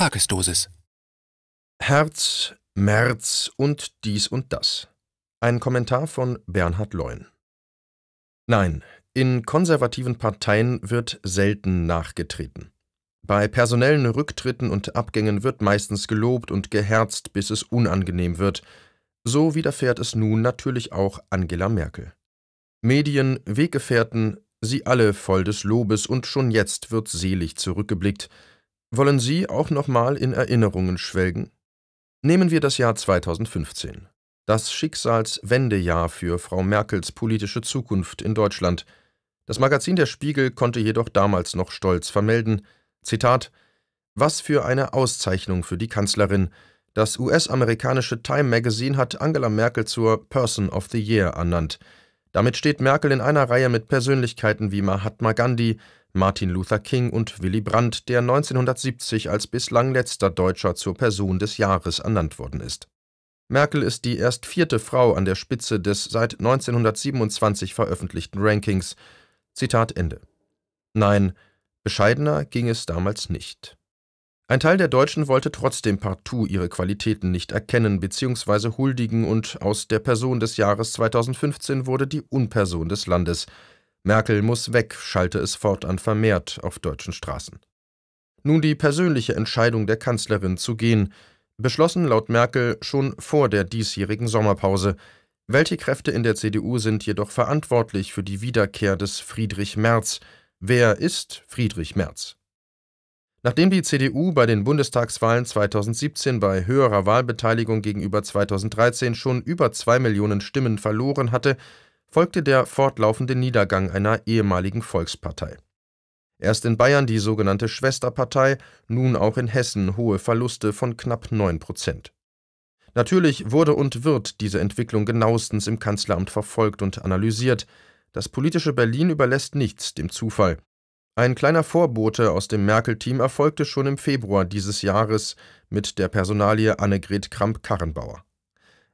Tagesdosis. Herz, März und dies und das. Ein Kommentar von Bernhard Leun. Nein, in konservativen Parteien wird selten nachgetreten. Bei personellen Rücktritten und Abgängen wird meistens gelobt und geherzt, bis es unangenehm wird. So widerfährt es nun natürlich auch Angela Merkel. Medien, Weggefährten, sie alle voll des Lobes und schon jetzt wird selig zurückgeblickt – wollen Sie auch nochmal in Erinnerungen schwelgen? Nehmen wir das Jahr 2015, das Schicksalswendejahr für Frau Merkels politische Zukunft in Deutschland. Das Magazin Der Spiegel konnte jedoch damals noch stolz vermelden, Zitat, was für eine Auszeichnung für die Kanzlerin. Das US-amerikanische Time Magazine hat Angela Merkel zur Person of the Year ernannt. Damit steht Merkel in einer Reihe mit Persönlichkeiten wie Mahatma Gandhi, Martin Luther King und Willy Brandt, der 1970 als bislang letzter Deutscher zur Person des Jahres ernannt worden ist. Merkel ist die erst vierte Frau an der Spitze des seit 1927 veröffentlichten Rankings. Zitat Ende. Nein, bescheidener ging es damals nicht. Ein Teil der Deutschen wollte trotzdem partout ihre Qualitäten nicht erkennen bzw. huldigen und aus der Person des Jahres 2015 wurde die Unperson des Landes – Merkel muss weg, schalte es fortan vermehrt auf deutschen Straßen. Nun die persönliche Entscheidung der Kanzlerin zu gehen, beschlossen laut Merkel schon vor der diesjährigen Sommerpause. Welche Kräfte in der CDU sind jedoch verantwortlich für die Wiederkehr des Friedrich Merz? Wer ist Friedrich Merz? Nachdem die CDU bei den Bundestagswahlen 2017 bei höherer Wahlbeteiligung gegenüber 2013 schon über zwei Millionen Stimmen verloren hatte, folgte der fortlaufende Niedergang einer ehemaligen Volkspartei. Erst in Bayern die sogenannte Schwesterpartei, nun auch in Hessen hohe Verluste von knapp 9 Prozent. Natürlich wurde und wird diese Entwicklung genauestens im Kanzleramt verfolgt und analysiert. Das politische Berlin überlässt nichts dem Zufall. Ein kleiner Vorbote aus dem Merkel-Team erfolgte schon im Februar dieses Jahres mit der Personalie Annegret Kramp-Karrenbauer.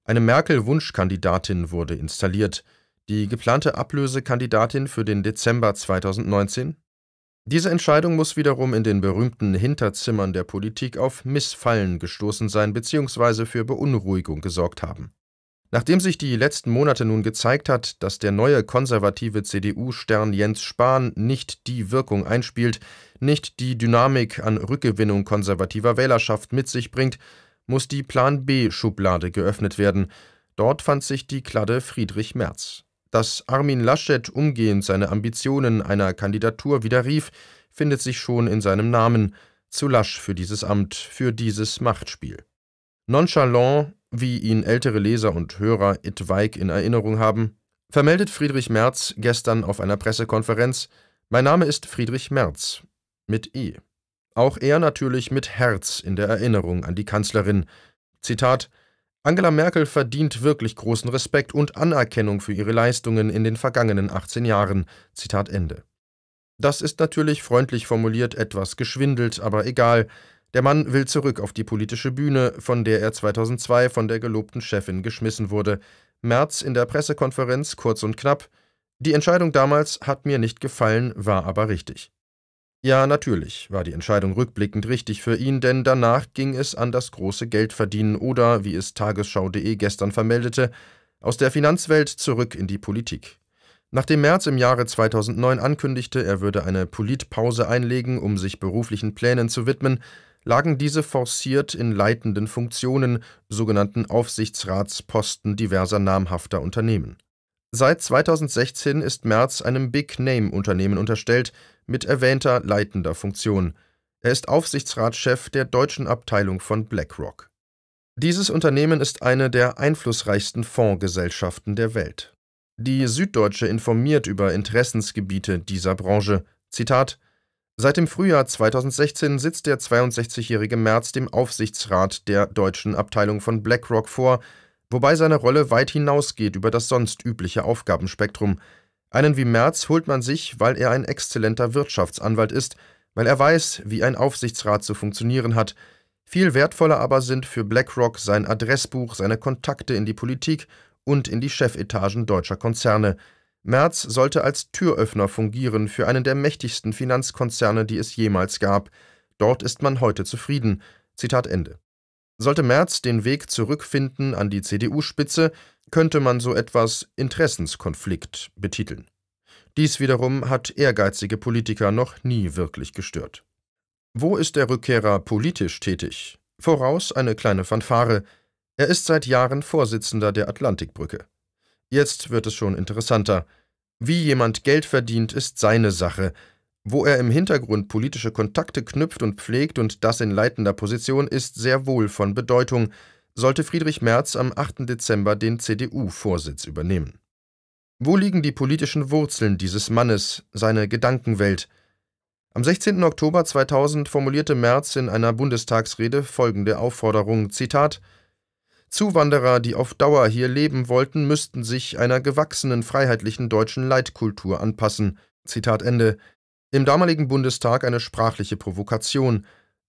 Eine Merkel-Wunschkandidatin wurde installiert – die geplante Ablösekandidatin für den Dezember 2019? Diese Entscheidung muss wiederum in den berühmten Hinterzimmern der Politik auf Missfallen gestoßen sein bzw. für Beunruhigung gesorgt haben. Nachdem sich die letzten Monate nun gezeigt hat, dass der neue konservative CDU-Stern Jens Spahn nicht die Wirkung einspielt, nicht die Dynamik an Rückgewinnung konservativer Wählerschaft mit sich bringt, muss die Plan B-Schublade geöffnet werden. Dort fand sich die Kladde Friedrich Merz. Dass Armin Laschet umgehend seine Ambitionen einer Kandidatur widerrief, findet sich schon in seinem Namen, zu lasch für dieses Amt, für dieses Machtspiel. Nonchalant, wie ihn ältere Leser und Hörer etwaig in Erinnerung haben, vermeldet Friedrich Merz gestern auf einer Pressekonferenz, mein Name ist Friedrich Merz mit E. Auch er natürlich mit Herz in der Erinnerung an die Kanzlerin. Zitat Angela Merkel verdient wirklich großen Respekt und Anerkennung für ihre Leistungen in den vergangenen 18 Jahren. Zitat Ende. Das ist natürlich freundlich formuliert etwas geschwindelt, aber egal. Der Mann will zurück auf die politische Bühne, von der er 2002 von der gelobten Chefin geschmissen wurde. März in der Pressekonferenz kurz und knapp. Die Entscheidung damals hat mir nicht gefallen, war aber richtig. Ja, natürlich war die Entscheidung rückblickend richtig für ihn, denn danach ging es an das große Geldverdienen oder, wie es tagesschau.de gestern vermeldete, aus der Finanzwelt zurück in die Politik. Nachdem Merz im Jahre 2009 ankündigte, er würde eine Politpause einlegen, um sich beruflichen Plänen zu widmen, lagen diese forciert in leitenden Funktionen, sogenannten Aufsichtsratsposten diverser namhafter Unternehmen. Seit 2016 ist Merz einem Big-Name-Unternehmen unterstellt, mit erwähnter leitender Funktion. Er ist Aufsichtsratschef der deutschen Abteilung von BlackRock. Dieses Unternehmen ist eine der einflussreichsten Fondsgesellschaften der Welt. Die Süddeutsche informiert über Interessensgebiete dieser Branche. Zitat: Seit dem Frühjahr 2016 sitzt der 62-jährige Merz dem Aufsichtsrat der deutschen Abteilung von BlackRock vor wobei seine Rolle weit hinausgeht über das sonst übliche Aufgabenspektrum. Einen wie Merz holt man sich, weil er ein exzellenter Wirtschaftsanwalt ist, weil er weiß, wie ein Aufsichtsrat zu funktionieren hat. Viel wertvoller aber sind für BlackRock sein Adressbuch, seine Kontakte in die Politik und in die Chefetagen deutscher Konzerne. Merz sollte als Türöffner fungieren für einen der mächtigsten Finanzkonzerne, die es jemals gab. Dort ist man heute zufrieden. Zitat Ende. Sollte Merz den Weg zurückfinden an die CDU-Spitze, könnte man so etwas Interessenskonflikt betiteln. Dies wiederum hat ehrgeizige Politiker noch nie wirklich gestört. Wo ist der Rückkehrer politisch tätig? Voraus eine kleine Fanfare. Er ist seit Jahren Vorsitzender der Atlantikbrücke. Jetzt wird es schon interessanter. Wie jemand Geld verdient, ist seine Sache. Wo er im Hintergrund politische Kontakte knüpft und pflegt und das in leitender Position ist sehr wohl von Bedeutung, sollte Friedrich Merz am 8. Dezember den CDU-Vorsitz übernehmen. Wo liegen die politischen Wurzeln dieses Mannes, seine Gedankenwelt? Am 16. Oktober 2000 formulierte Merz in einer Bundestagsrede folgende Aufforderung: Zitat Zuwanderer, die auf Dauer hier leben wollten, müssten sich einer gewachsenen freiheitlichen deutschen Leitkultur anpassen. Zitat Ende im damaligen Bundestag eine sprachliche Provokation.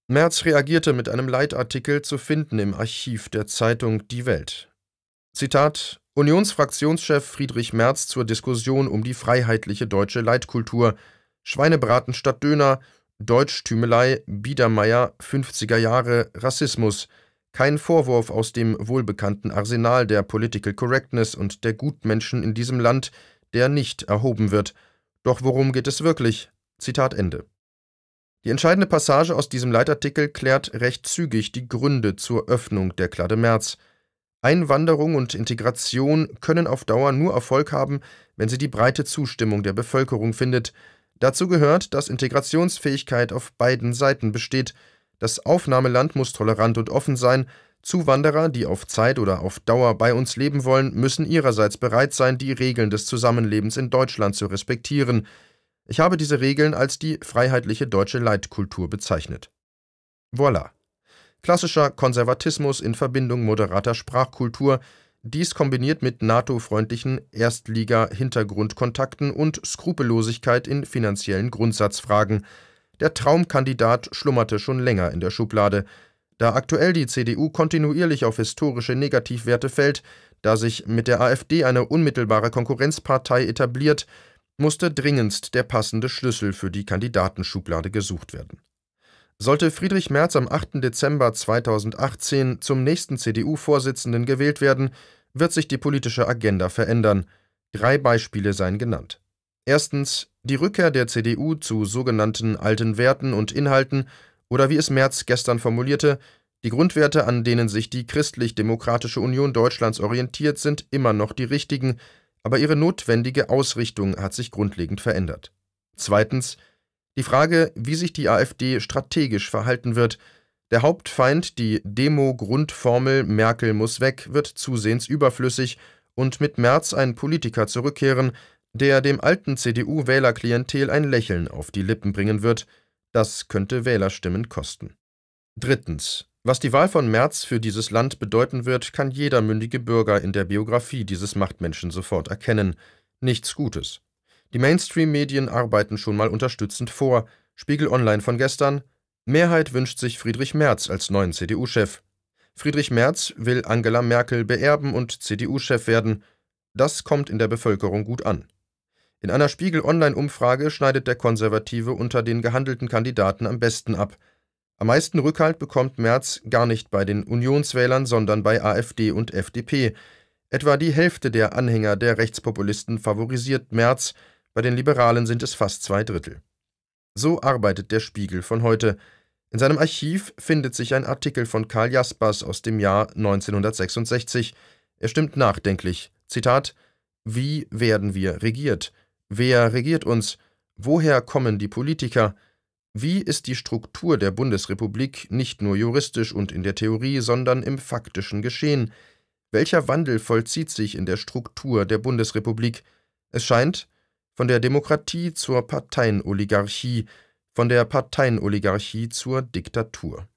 Merz reagierte mit einem Leitartikel zu finden im Archiv der Zeitung Die Welt. Zitat Unionsfraktionschef Friedrich Merz zur Diskussion um die freiheitliche deutsche Leitkultur Schweinebraten statt Döner, Deutschtümelei, Biedermeier, 50er Jahre, Rassismus. Kein Vorwurf aus dem wohlbekannten Arsenal der Political Correctness und der Gutmenschen in diesem Land, der nicht erhoben wird. Doch worum geht es wirklich? Zitat Ende. Die entscheidende Passage aus diesem Leitartikel klärt recht zügig die Gründe zur Öffnung der Klade März. Einwanderung und Integration können auf Dauer nur Erfolg haben, wenn sie die breite Zustimmung der Bevölkerung findet. Dazu gehört, dass Integrationsfähigkeit auf beiden Seiten besteht. Das Aufnahmeland muss tolerant und offen sein. Zuwanderer, die auf Zeit oder auf Dauer bei uns leben wollen, müssen ihrerseits bereit sein, die Regeln des Zusammenlebens in Deutschland zu respektieren. Ich habe diese Regeln als die freiheitliche deutsche Leitkultur bezeichnet. Voilà. Klassischer Konservatismus in Verbindung moderater Sprachkultur, dies kombiniert mit NATO-freundlichen Erstliga-Hintergrundkontakten und Skrupellosigkeit in finanziellen Grundsatzfragen. Der Traumkandidat schlummerte schon länger in der Schublade. Da aktuell die CDU kontinuierlich auf historische Negativwerte fällt, da sich mit der AfD eine unmittelbare Konkurrenzpartei etabliert, musste dringendst der passende Schlüssel für die Kandidatenschublade gesucht werden. Sollte Friedrich Merz am 8. Dezember 2018 zum nächsten CDU-Vorsitzenden gewählt werden, wird sich die politische Agenda verändern. Drei Beispiele seien genannt. Erstens die Rückkehr der CDU zu sogenannten alten Werten und Inhalten oder wie es Merz gestern formulierte, die Grundwerte, an denen sich die christlich-demokratische Union Deutschlands orientiert, sind immer noch die richtigen, aber ihre notwendige Ausrichtung hat sich grundlegend verändert. Zweitens die Frage, wie sich die AfD strategisch verhalten wird. Der Hauptfeind, die Demo-Grundformel Merkel muss weg, wird zusehends überflüssig und mit März ein Politiker zurückkehren, der dem alten CDU-Wählerklientel ein Lächeln auf die Lippen bringen wird. Das könnte Wählerstimmen kosten. Drittens. Was die Wahl von Merz für dieses Land bedeuten wird, kann jeder mündige Bürger in der Biografie dieses Machtmenschen sofort erkennen. Nichts Gutes. Die Mainstream-Medien arbeiten schon mal unterstützend vor. Spiegel Online von gestern. Mehrheit wünscht sich Friedrich Merz als neuen CDU-Chef. Friedrich Merz will Angela Merkel beerben und CDU-Chef werden. Das kommt in der Bevölkerung gut an. In einer Spiegel-Online-Umfrage schneidet der Konservative unter den gehandelten Kandidaten am besten ab. Am meisten Rückhalt bekommt Merz gar nicht bei den Unionswählern, sondern bei AfD und FDP. Etwa die Hälfte der Anhänger der Rechtspopulisten favorisiert Merz, bei den Liberalen sind es fast zwei Drittel. So arbeitet der Spiegel von heute. In seinem Archiv findet sich ein Artikel von Karl Jaspers aus dem Jahr 1966. Er stimmt nachdenklich. Zitat: Wie werden wir regiert? Wer regiert uns? Woher kommen die Politiker? Wie ist die Struktur der Bundesrepublik nicht nur juristisch und in der Theorie, sondern im faktischen Geschehen? Welcher Wandel vollzieht sich in der Struktur der Bundesrepublik? Es scheint, von der Demokratie zur Parteienoligarchie, von der Parteienoligarchie zur Diktatur.